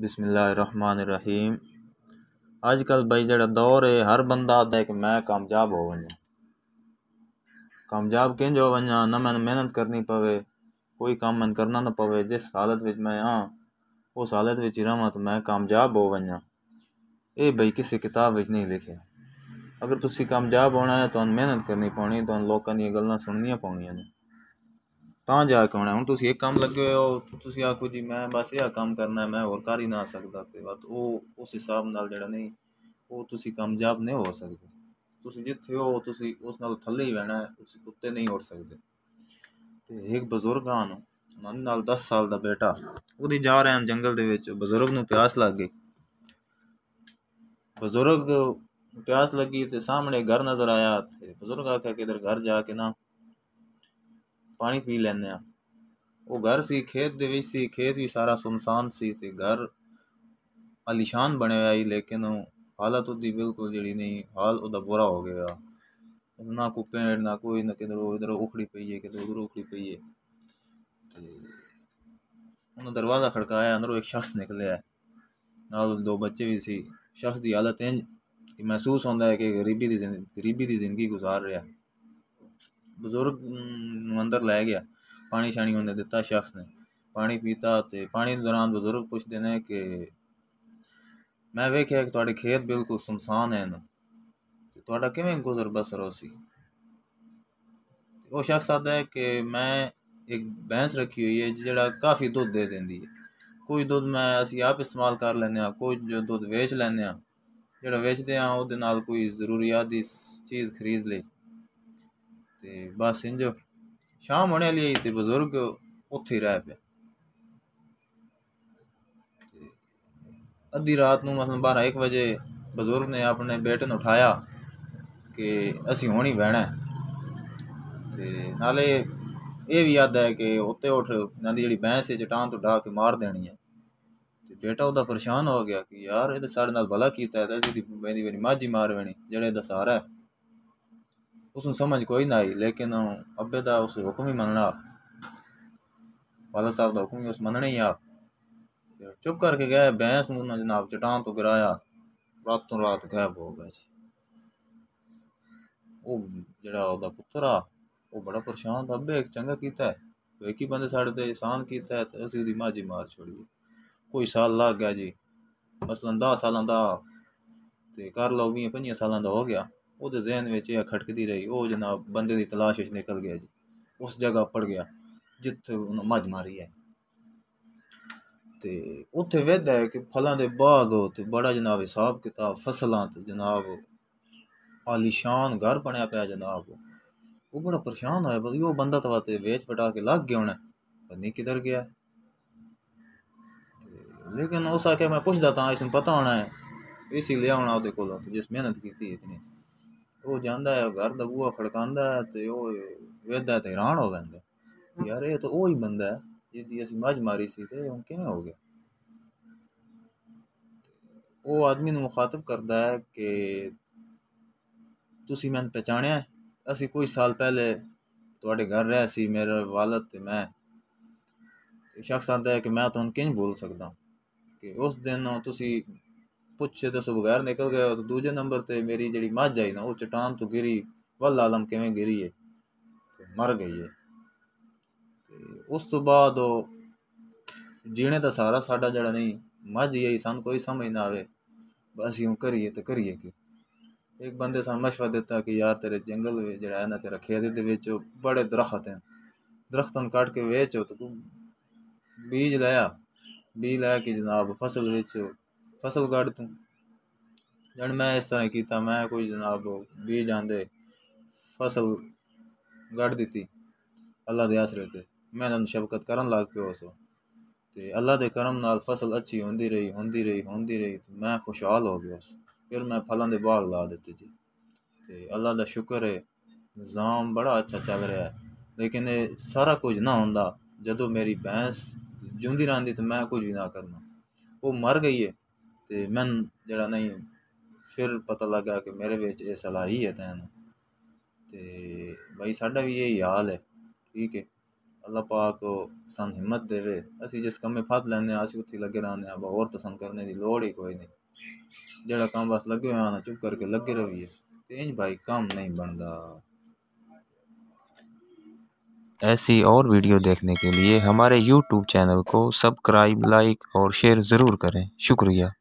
बिसमीम अजकल भाई जड़ा दौर है हर बंदा आदा है कि मैं कामयाब हो वजा कामयाब कि हो वजा ना मैं मेहनत करनी पवे कोई काम मैंने करना ना पवे जिस हालत में मैं हाँ उस हालत में ही रहा तो मैं कामयाब हो वजा ये भाई किसी किताब में नहीं लिखे अगर तुम कामयाब होना है तो मेहनत करनी पौनी तो लोगों की सुननिया पौनिया ने ਤਾਂ ਜਾ ਕੇ ਆਉਣਾ ਹੁਣ ਤੁਸੀਂ ਇਹ ਕੰਮ ਲੱਗੇ ਹੋ ਤੁਸੀਂ ਆਖੋ ਜੀ ਮੈਂ ਬਸ ਇਹ ਕੰਮ ਕਰਨਾ ਮੈਂ ਹੋਰ ਕਰ ਹੀ ਨਾ ਸਕਦਾ ਤੇ ਬਸ ਉਹ ਉਸ ਹਿਸਾਬ ਨਾਲ ਜਿਹੜਾ ਨਹੀਂ ਉਹ ਤੁਸੀਂ ਕਮਜ਼ਾਬ ਨਹੀਂ ਹੋ ਸਕਦੇ ਤੁਸੀਂ ਜਿੱਥੇ ਹੋ ਤੁਸੀਂ ਉਸ ਨਾਲ ਥੱਲੇ ਹੀ ਬਹਿਣਾ ਤੁਸੀਂ ਉੱਤੇ ਨਹੀਂ ਉੱਠ ਸਕਦੇ ਤੇ ਇੱਕ ਬਜ਼ੁਰਗ ਨੂੰ ਮਨ ਨਾਲ 10 ਸਾਲ ਦਾ ਬੇਟਾ ਉਹਦੀ ਜਾ ਰਹੇ ਹਨ ਜੰਗਲ ਦੇ ਵਿੱਚ ਬਜ਼ੁਰਗ ਨੂੰ ਪਿਆਸ ਲੱਗ ਗਈ ਬਜ਼ੁਰਗ ਪਿਆਸ ਲੱਗੀ ਤੇ ਸਾਹਮਣੇ ਘਰ ਨਜ਼ਰ ਆਇਆ ਤੇ ਬਜ਼ੁਰਗ ਆਖਿਆ ਕਿ ਇਧਰ ਘਰ ਜਾ ਕੇ ਨਾ ਪਾਣੀ ਪੀ ਲੈਂਦੇ ਆ ਉਹ ਘਰ ਸੀ ਖੇਤ ਦੇ ਵਿੱਚ ਸੀ ਖੇਤ ਵੀ ਸਾਰਾ ਸੁਨਸਾਨ ਸੀ ਤੇ ਘਰ ਅਲੀਸ਼ਾਨ ਬਣਿਆ ਹੋਇਆ ਸੀ ਲੇਕਿਨ ਹਾਲਤ ਉਹਦੀ ਬਿਲਕੁਲ ਜਿਹੜੀ ਨਹੀਂ ਹਾਲ ਉਹਦਾ ਬੁਰਾ ਹੋ ਗਿਆ ਨਾ ਕੋ ਪੇੜ ਨਾ ਕੋਈ ਨਾ ਕਿਧਰ ਇਧਰ ਉਖੜੀ ਪਈ ਹੈ ਕਿਧਰ ਉਧਰ ਉਖੜੀ ਪਈ ਹੈ ਤੇ ਉਹਨਾਂ ਦਰਵਾਜ਼ਾ ਖੜਕਾਇਆ ਅੰਦਰੋਂ ਇੱਕ ਸ਼ਖਸ ਨਿਕਲਿਆ ਨਾਲ ਦੋ ਬੱਚੇ ਵੀ ਸੀ ਸ਼ਖਸ ਦੀ ਹਾਲਤ ਇੰਜ ਕਿ ਮਹਿਸੂਸ ਹੁੰਦਾ ਹੈ ਕਿ ਗਰੀਬੀ ਦੀ ਜ਼ਿੰਦਗੀ ਗਰੀਬੀ ਦੀ ਜ਼ਿੰਦਗੀ ਗੁਜ਼ਾਰ ਰਿਹਾ ਹੈ ਬਜ਼ੁਰਗ ਨੂੰ ਅੰਦਰ ਲੈ ਗਿਆ ਪਾਣੀ ਛਾਣੀ ਉਹਨੇ ਦਿੱਤਾ ਸ਼ਖਸ ਨੇ ਪਾਣੀ ਪੀਤਾ ਤੇ ਪਾਣੀ ਦੌਰਾਨ ਬਜ਼ੁਰਗ ਪੁੱਛਦੇ ਨੇ ਕਿ ਮੈਂ ਵੇਖਿਆ ਕਿ ਤੁਹਾਡੇ ਖੇਤ ਬਿਲਕੁਲ ਸੁਨਸਾਨ ਹੈ ਤੇ ਤੁਹਾਡਾ ਕਿਵੇਂ ਗੁਜ਼ਰ ਬਸਰ ਹੋਸੀ ਉਹ ਸ਼ਖਸ ਆਦਾ ਹੈ ਕਿ ਮੈਂ ਇੱਕ ਬੈਂਸ ਰੱਖੀ ਹੋਈ ਹੈ ਜਿਹੜਾ ਕਾਫੀ ਦੁੱਧ ਦੇ ਦਿੰਦੀ ਹੈ ਕੋਈ ਦੁੱਧ ਮੈਂ ਅਸੀਂ ਆਪ ਇਸਤੇਮਾਲ ਕਰ ਲੈਂਦੇ ਆ ਕੋਈ ਜੋ ਦੁੱਧ ਵੇਚ ਲੈਂਦੇ ਆ ਜਿਹੜਾ ਵੇਚਦੇ ਆ ਉਹਦੇ ਨਾਲ ਕੋਈ ਜ਼ਰੂਰੀਅਤ ਦੀ ਚੀਜ਼ ਖਰੀਦ ਲਈ ਤੇ ਬਸ ਇੰਜ ਸ਼ਾਮ ਹੋਣੇ ਵਾਲੀ ਹੈ ਤੇ ਬਜ਼ੁਰਗ ਉੱਥੇ ਰਹਿ ਪਿਆ ਤੇ ਅੱਧੀ ਰਾਤ ਨੂੰ ਮਤਲਬ 12 1 ਵਜੇ ਬਜ਼ੁਰਗ ਨੇ ਆਪਣੇ ਬੇਟੇ ਨੂੰ ਉਠਾਇਆ ਕਿ ਅਸੀਂ ਹੁਣ ਹੀ ਬਹਿਣਾ ਤੇ ਨਾਲੇ ਇਹ ਵੀ ਯਾਦ ਹੈ ਕਿ ਉੱਤੇ ਉੱਠ ਇਹਨਾਂ ਦੀ ਜਿਹੜੀ ਬੈਂਸ ਹੈ ਚਟਾਨ ਤੋਂ ਢਾ ਕੇ ਮਾਰ ਦੇਣੀ ਹੈ ਤੇ ਬੇਟਾ ਉਹਦਾ ਪਰੇਸ਼ਾਨ ਹੋ ਗਿਆ ਕਿ ਯਾਰ ਇਹ ਤਾਂ ਸਾਡੇ ਨਾਲ ਭਲਾ ਕੀਤਾ ਹੈ ਤਾਂ ਮੈਂ ਦੀ ਮੇਰੀ ਮਾਰ ਵੇਣੀ ਜਿਹੜੇ ਦਸਾਰਾ ਹੈ ਉਸ ਨੂੰ ਸਮਝ ਕੋਈ ਨਾ ਆਈ ਲੇਕਿਨ ਅੱਬੇ ਦਾ ਉਸ ਹੁਕਮ ਹੀ ਮੰਨਣਾ ਵਾਲਾ ਸਾਹਿਬ ਦਾ ਹੁਕਮ ਹੀ ਉਸ ਮੰਨਣਾ ਹੀ ਆ ਚੁੱਪ ਕਰਕੇ ਗਏ ਬੈਂਸ ਨੂੰ ਨਾ ਜਨਾਬ ਚਟਾਨ ਤੋਂ ਗਿਰਾਇਆ ਰਾਤੋਂ ਰਾਤ ਗਾਇਬ ਹੋ ਗਿਆ ਜੀ ਉਹ ਜਿਹੜਾ ਉਹਦਾ ਪੁੱਤਰ ਆ ਉਹ ਬੜਾ ਪਰੇਸ਼ਾਨ ਬਾਬੇ ਇੱਕ ਚੰਗਾ ਕੀਤਾ ਹੈ ਵੇ ਕੀ ਬੰਦੇ ਸਾਡੇ ਤੇ ਇਹਸਾਨ ਕੀਤਾ ਹੈ ਤੇ ਅਸੀਂ ਉਹਦੀ ਮਾਜੀ ਮਾਰ ਛੋੜੀ ਕੋਈ ਸਾਲ ਲੱਗ ਗਿਆ ਜੀ ਮਸਲਨ 10 ਸਾਲਾਂ ਦਾ ਤੇ ਕਰ ਲਓ ਵੀ 5 ਸਾਲਾਂ ਦਾ ਹੋ ਗਿਆ ਉਹਦੇ ਜ਼ਿਹਨ ਵਿੱਚ ਇਹ ਖਟਕਦੀ ਰਹੀ ਉਹ ਜਨਾਬ ਬੰਦੇ ਦੀ ਤਲਾਸ਼ ਵਿੱਚ ਨਿਕਲ ਗਿਆ ਜੀ ਉਸ ਜਗ੍ਹਾ ਪੜ ਗਿਆ ਜਿੱਥੇ ਉਹ ਮੱਝ ਮਾਰੀ ਹੈ ਤੇ ਉੱਥੇ ਵੇਦਾ ਹੈ ਕਿ ਫਲਾਂ ਦੇ ਬਾਗ ਤੇ ਬੜਾ ਜਨਾਬ ਹਿਸਾਬ ਕਿਤਾਬ ਫਸਲਾਂ ਤੇ ਜਨਾਬ ਆਲੀਸ਼ਾਨ ਘਰ ਬਣਿਆ ਪਿਆ ਜਨਾਬ ਉਹ ਬੜਾ ਪਰੇਸ਼ਾਨ ਹੋਇਆ ਬਈ ਉਹ ਬੰਦਾ ਤਵਾ ਤੇ ਵੇਚ ਵਟਾ ਕੇ ਲੱਗ ਗਿਆ ਹੁਣ ਨਹੀਂ ਕਿਧਰ ਗਿਆ ਲੇਕਿਨ ਉਸ ਆਖਿਆ ਮੈਂ ਪੁੱਛਦਾ ਤਾਂ ਇਸ ਨੂੰ ਪਤਾ ਹੋਣਾ ਹੈ ਇਸੇ ਲਈ ਲਿਆਉਣਾ ਉਹਦੇ ਕੋਲ ਜਿਸ ਮਿਹਨਤ ਕੀਤੀ ਇਤਨੀ ਉਹ ਜਾਂਦਾ ਹੈ ਘਰ ਦਾ ਬੂਹਾ ਖੜਕਾਉਂਦਾ ਹੈ ਤੇ ਉਹ ਵੇਦਾ ਤੇ ਹੈਰਾਨ ਹੋ ਜਾਂਦਾ ਯਾਰ ਇਹ ਤਾਂ ਉਹ ਹੀ ਬੰਦਾ ਹੈ ਜਿਹਦੀ ਅਸੀਂ ਮੱਝ ਮਾਰੀ ਸੀ ਤੇ ਹੁਣ ਕਿਵੇਂ ਹੋ ਗਿਆ ਉਹ ਆਦਮੀ ਨੂੰ ਮੁਖਾਤਬ ਕਰਦਾ ਹੈ ਕਿ ਤੁਸੀਂ ਮੈਨੂੰ ਪਛਾਣਿਆ ਅਸੀਂ ਕੋਈ ਸਾਲ ਪਹਿਲੇ ਤੁਹਾਡੇ ਘਰ ਰਹੇ ਸੀ ਮੇਰੇ ਵਾਲਦ ਤੇ ਮੈਂ ਸ਼ਖਸ ਆਂਦਾ ਹੈ ਕਿ ਮੈਂ ਤੁਹਾਨੂੰ ਕਿੰਜ ਬੋਲ ਸਕਦਾ ਕਿ ਉਸ ਦਿਨ ਤੁਸੀਂ ਪੁੱਛੇ ਤੇ ਸੋ ਨਿਕਲ ਗਿਆ ਤੇ ਦੂਜੇ ਨੰਬਰ ਤੇ ਮੇਰੀ ਜਿਹੜੀ ਮੱਝ ਆਈ ਨਾ ਉਹ ਚਟਾਨ ਤੋਂ ਗਿਰੀ ਵੱਲ ਆਲਮ ਕਿਵੇਂ ਗਿਰੀ ਏ ਤੇ ਮਰ ਗਈ ਏ ਤੇ ਉਸ ਤੋਂ ਬਾਅਦ ਉਹ ਜੀਣੇ ਦਾ ਸਾਰਾ ਸਾਡਾ ਜਿਹੜਾ ਨਹੀਂ ਮੱਝ ਹੀ ਸਾਨੂੰ ਕੋਈ ਸਮਝ ਨਾ ਆਵੇ ਬਸ ਯੂੰ ਕਰੀਏ ਤੇ ਕਰੀਏ ਕੀ ਇੱਕ ਬੰਦੇ ਸਾਨੂੰ ਮਸ਼ਵਰਾ ਦਿੱਤਾ ਕਿ ਯਾਰ ਤੇਰੇ ਜੰਗਲ ਵਿੱਚ ਜਿਹੜਾ ਹੈ ਨਾ ਤੇ ਰੱਖਿਆ ਦੇ ਵਿੱਚ ਬੜੇ ਦਰਖਤ ਹਨ ਦਰਖਤਾਂ ਕੱਟ ਕੇ ਵੇਚੋ ਤੂੰ ਬੀਜ ਲਾਇਆ ਬੀਜ ਲਾ ਕੇ ਜਨਾਬ ਫਸਲ ਵਿੱਚ फसल काट तू जन मैं इस तरह किया मैं कोई जनाब बीज आंदे फसल गढ़ दी अल्लाह के आसरे से मैं मेहनत शबकत कर लग प्यो सो तो अल्लाह के करम नाल फसल अच्छी होंगी रही होंगी रही होंगी रही तो मैं खुशहाल हो गया उस फिर मैं फलों के बाग ला दिते जी तो अल्लाह का शुक्र है निज़ाम बड़ा अच्छा चल रहा है लेकिन ये सारा कुछ ना होंगे जो मेरी भैंस जूँदी रही तो मैं कुछ भी ना करना वो मर गई है ਤੇ ਮੈਂ ਜਿਹੜਾ फिर पता ਪਤਾ कि मेरे बेच ये सलाह ही है तैन तो भाई साढ़ा भी यही हाल है ठीक है अल्लाह पाक सन हिम्मत देवे असी जिस कम में फत लें अस उ लगे रहने अब और तो सन करने की लड़ ही कोई नहीं जड़ा काम बस लगे हुए ना चुप करके लगे रहिए तो इंज भाई कम नहीं बनता ऐसी और वीडियो देखने के लिए हमारे YouTube चैनल को सब्सक्राइब लाइक और शेयर ज़रूर करें शुक्रिया